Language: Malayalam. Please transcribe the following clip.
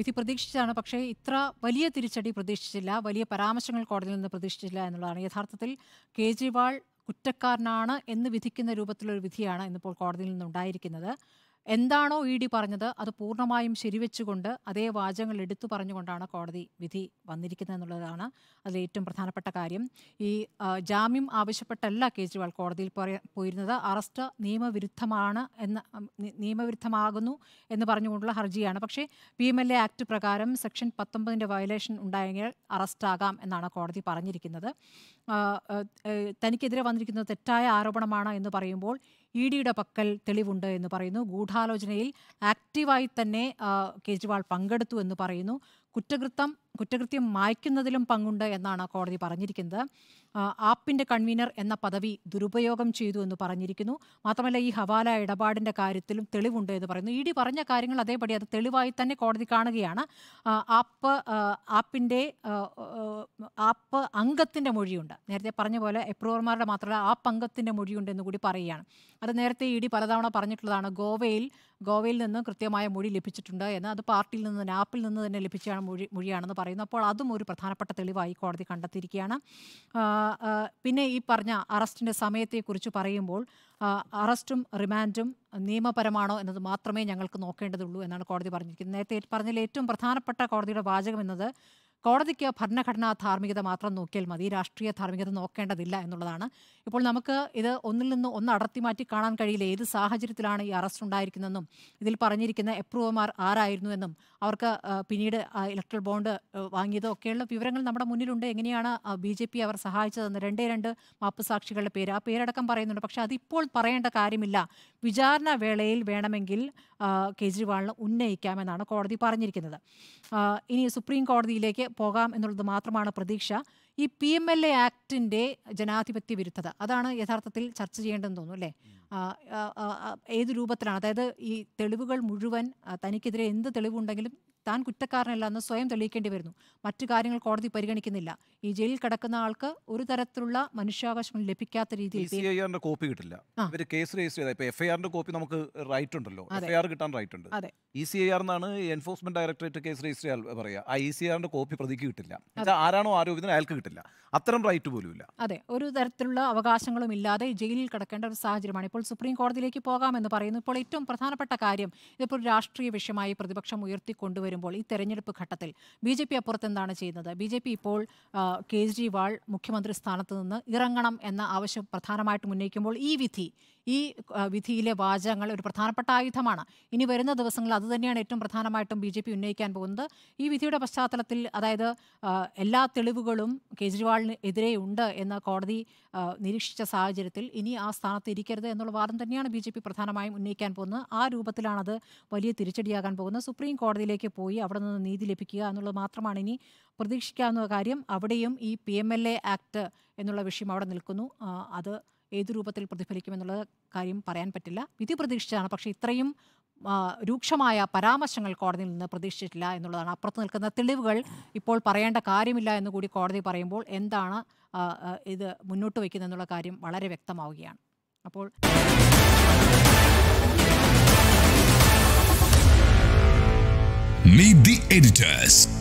വിധി പ്രതീക്ഷിച്ചതാണ് പക്ഷേ ഇത്ര വലിയ തിരിച്ചടി പ്രതീക്ഷിച്ചില്ല വലിയ പരാമർശങ്ങൾ കോടതിയിൽ നിന്ന് പ്രതീക്ഷിച്ചില്ല എന്നുള്ളതാണ് യഥാർത്ഥത്തിൽ കേജ്രിവാൾ കുറ്റക്കാരനാണ് എന്ന് വിധിക്കുന്ന രൂപത്തിലുള്ള വിധിയാണ് ഇന്നിപ്പോൾ കോടതിയിൽ നിന്നുണ്ടായിരിക്കുന്നത് എന്താണോ ഇ ഡി പറഞ്ഞത് അത് പൂർണ്ണമായും ശരിവെച്ചുകൊണ്ട് അതേ വാചകങ്ങൾ എടുത്തു പറഞ്ഞുകൊണ്ടാണ് കോടതി വിധി വന്നിരിക്കുന്നത് എന്നുള്ളതാണ് അതിൽ ഏറ്റവും പ്രധാനപ്പെട്ട കാര്യം ഈ ജാമ്യം ആവശ്യപ്പെട്ടല്ല കേജ്രിവാൾ കോടതിയിൽ പോയിരുന്നത് അറസ്റ്റ് നിയമവിരുദ്ധമാണ് എന്ന നിയമവിരുദ്ധമാകുന്നു എന്ന് പറഞ്ഞുകൊണ്ടുള്ള ഹർജിയാണ് പക്ഷേ P M L A act പ്രകാരം സെക്ഷൻ പത്തൊമ്പതിൻ്റെ വയലേഷൻ ഉണ്ടായെങ്കിൽ അറസ്റ്റാകാം എന്നാണ് കോടതി പറഞ്ഞിരിക്കുന്നത് തനിക്കെതിരെ വന്നിരിക്കുന്നത് തെറ്റായ ആരോപണമാണ് എന്ന് പറയുമ്പോൾ ഇ ഡിയുടെ പക്കൽ തെളിവുണ്ട് എന്ന് പറയുന്നു ഗൂഢാലോചനയിൽ ആക്റ്റീവായി തന്നെ കേജ്രിവാൾ പങ്കെടുത്തു എന്ന് പറയുന്നു കുറ്റകൃത്യം കുറ്റകൃത്യം മായ്ക്കുന്നതിലും പങ്കുണ്ട് എന്നാണ് കോടതി പറഞ്ഞിരിക്കുന്നത് ആപ്പിന്റെ കൺവീനർ എന്ന പദവി ദുരുപയോഗം ചെയ്തു എന്ന് പറഞ്ഞിരിക്കുന്നു മാത്രമല്ല ഈ ഹവാല ഇടപാടിന്റെ കാര്യത്തിലും തെളിവുണ്ട് എന്ന് പറയുന്നു ഇ ഡി പറഞ്ഞ കാര്യങ്ങൾ അതേപടി അത് തെളിവായി തന്നെ കോടതി കാണുകയാണ് ആപ്പ് ആപ്പിന്റെ ആപ്പ് അംഗത്തിന്റെ മൊഴിയുണ്ട് നേരത്തെ പറഞ്ഞ പോലെ എപ്രൂവർമാരുടെ മാത്രമല്ല ആപ്പ് അംഗത്തിന്റെ മൊഴിയുണ്ട് എന്ന് കൂടി പറയുകയാണ് അത് നേരത്തെ ഇ ഡി പലതവണ പറഞ്ഞിട്ടുള്ളതാണ് ഗോവയിൽ ഗോവയിൽ നിന്ന് കൃത്യമായ മൊഴി ലഭിച്ചിട്ടുണ്ട് എന്ന് അത് പാർട്ടിയിൽ നിന്ന് ആപ്പിൽ നിന്ന് തന്നെ ലഭിച്ചാണ് മൊഴി മൊഴിയാണെന്ന് പറയുന്നു അപ്പോൾ അതും ഒരു പ്രധാനപ്പെട്ട തെളിവായി കോടതി കണ്ടെത്തിയിരിക്കുകയാണ് പിന്നെ ഈ പറഞ്ഞ അറസ്റ്റിൻ്റെ സമയത്തെക്കുറിച്ച് പറയുമ്പോൾ അറസ്റ്റും റിമാൻഡും നിയമപരമാണോ എന്നത് മാത്രമേ ഞങ്ങൾക്ക് നോക്കേണ്ടതുള്ളൂ എന്നാണ് കോടതി പറഞ്ഞിരിക്കുന്നത് നേരത്തെ പറഞ്ഞതിൽ ഏറ്റവും പ്രധാനപ്പെട്ട കോടതിയുടെ വാചകം എന്നത് കോടതിക്ക് ഭരണഘടനാ ധാർമ്മികത മാത്രം നോക്കിയാൽ മതി രാഷ്ട്രീയ ധാർമ്മികത നോക്കേണ്ടതില്ല എന്നുള്ളതാണ് ഇപ്പോൾ നമുക്ക് ഇത് ഒന്നിൽ നിന്ന് ഒന്ന് അടർത്തി മാറ്റി കാണാൻ കഴിയില്ല ഏത് സാഹചര്യത്തിലാണ് ഈ അറസ്റ്റ് ഉണ്ടായിരിക്കുന്നതെന്നും ഇതിൽ പറഞ്ഞിരിക്കുന്ന എപ്രൂവർമാർ ആരായിരുന്നുവെന്നും അവർക്ക് പിന്നീട് ഇലക്ട്രൽ ബോണ്ട് വാങ്ങിയതോ ഒക്കെയുള്ള വിവരങ്ങൾ നമ്മുടെ മുന്നിലുണ്ട് എങ്ങനെയാണ് ബി ജെ പി അവർ സഹായിച്ചതെന്ന് രണ്ടേ രണ്ട് മാപ്പ് സാക്ഷികളുടെ പേര് ആ പേരടക്കം പറയുന്നുണ്ട് പക്ഷേ അതിപ്പോൾ പറയേണ്ട കാര്യമില്ല വിചാരണ വേളയിൽ വേണമെങ്കിൽ കേജ്രിവാളിന് ഉന്നയിക്കാമെന്നാണ് കോടതി പറഞ്ഞിരിക്കുന്നത് ഇനി സുപ്രീം കോടതിയിലേക്ക് പോകാം എന്നുള്ളത് മാത്രമാണ് പ്രതീക്ഷ ഈ പി എം എൽ എ ആക്ടിന്റെ ജനാധിപത്യ വിരുദ്ധത അതാണ് യഥാർത്ഥത്തിൽ ചർച്ച ചെയ്യേണ്ടതെന്ന് തോന്നുന്നു അല്ലേ ഏത് രൂപത്തിലാണ് അതായത് ഈ തെളിവുകൾ മുഴുവൻ തനിക്കെതിരെ എന്ത് തെളിവുണ്ടെങ്കിലും താൻ കുറ്റക്കാരനല്ലെന്ന് സ്വയം തെളിയിക്കേണ്ടി വരുന്നു മറ്റു കാര്യങ്ങൾ കോടതി പരിഗണിക്കുന്നില്ല ഈ ജയിലിൽ കിടക്കുന്ന ആൾക്ക് ഒരു തരത്തിലുള്ള മനുഷ്യാവകാശം ലഭിക്കാത്ത രീതിയിൽ കോപ്പി കിട്ടില്ല കേസ് രജിസ്റ്റർ കോപ്പി നമുക്ക് റൈറ്റ് ഉണ്ടല്ലോ കിട്ടാൻ റൈറ്റ് ഉണ്ട് ഇ സി ഐ ആർ എന്നാണ് എൻഫോഴ്സ്മെന്റ് ഡയറക്ടറേറ്റ് കേസ് രജിസ്റ്റർ ചെയ്യാൻ പറയുക ആ ഇ സി ആറിന്റെ കോപ്പി പ്രതിക്ക് കിട്ടില്ല ആരാണോ ആരോഗ്യത്തിന് അയാൾക്ക് കിട്ടില്ല അത്തരം റൈറ്റ് പോലും ഇല്ല അതെ ഒരു തരത്തിലുള്ള അവകാശങ്ങളും ഇല്ലാതെ ജയിലിൽ കിടക്കേണ്ട ഒരു സാഹചര്യമാണ് ഇപ്പോൾ സുപ്രീം കോടതിയിലേക്ക് പോകാമെന്ന് പറയുന്നു ഇപ്പോൾ ഏറ്റവും പ്രധാനപ്പെട്ട കാര്യം ഇതിപ്പോൾ രാഷ്ട്രീയ വിഷയമായി പ്രതിപക്ഷം ഉയർത്തിക്കൊണ്ടുവരും വരുമ്പോൾ ഈ തെരഞ്ഞെടുപ്പ് ഘട്ടത്തിൽ ബി ജെ പി അപ്പുറത്തെന്താണ് ചെയ്യുന്നത് ബി ജെ പി ഇപ്പോൾ കേജ്രിവാൾ മുഖ്യമന്ത്രി സ്ഥാനത്ത് നിന്ന് ഇറങ്ങണം എന്ന ആവശ്യം പ്രധാനമായിട്ടും ഉന്നയിക്കുമ്പോൾ ഈ വിധി ഈ വിധിയിലെ വാചകങ്ങൾ ഒരു പ്രധാനപ്പെട്ട ആയുധമാണ് ഇനി വരുന്ന ദിവസങ്ങളിൽ അതുതന്നെയാണ് ഏറ്റവും പ്രധാനമായിട്ടും ബി ജെ പി ഉന്നയിക്കാൻ പോകുന്നത് ഈ വിധിയുടെ പശ്ചാത്തലത്തിൽ അതായത് എല്ലാ തെളിവുകളും കേജ്രിവാളിന് എതിരെ ഉണ്ട് എന്ന് കോടതി നിരീക്ഷിച്ച സാഹചര്യത്തിൽ ഇനി ആ സ്ഥാനത്ത് ഇരിക്കരുത് എന്നുള്ള വാദം തന്നെയാണ് ബി പ്രധാനമായും ഉന്നയിക്കാൻ പോകുന്നത് ആ രൂപത്തിലാണത് വലിയ തിരിച്ചടിയാകാൻ പോകുന്നത് സുപ്രീം കോടതിയിലേക്ക് പോയി അവിടെ നിന്ന് നീതി ലഭിക്കുക എന്നുള്ളത് മാത്രമാണ് ഇനി പ്രതീക്ഷിക്കാവുന്ന കാര്യം അവിടെയും ഈ P M L A act എന്നുള്ള വിഷയം അവിടെ നിൽക്കുന്നു അത് ഏത് രൂപത്തിൽ പ്രതിഫലിക്കുമെന്നുള്ള കാര്യം പറയാൻ പറ്റില്ല വിധി പ്രതീക്ഷിച്ചാണ് പക്ഷേ ഇത്രയും രൂക്ഷമായ പരാമർശങ്ങൾ കോടതിയിൽ നിന്ന് പ്രതീക്ഷിച്ചിട്ടില്ല എന്നുള്ളതാണ് അപ്പുറത്ത് നിൽക്കുന്ന തെളിവുകൾ ഇപ്പോൾ പറയേണ്ട കാര്യമില്ല എന്ന് കൂടി കോടതി പറയുമ്പോൾ എന്താണ് ഇത് മുന്നോട്ട് വയ്ക്കുന്നതെന്നുള്ള കാര്യം വളരെ വ്യക്തമാവുകയാണ് അപ്പോൾ editors.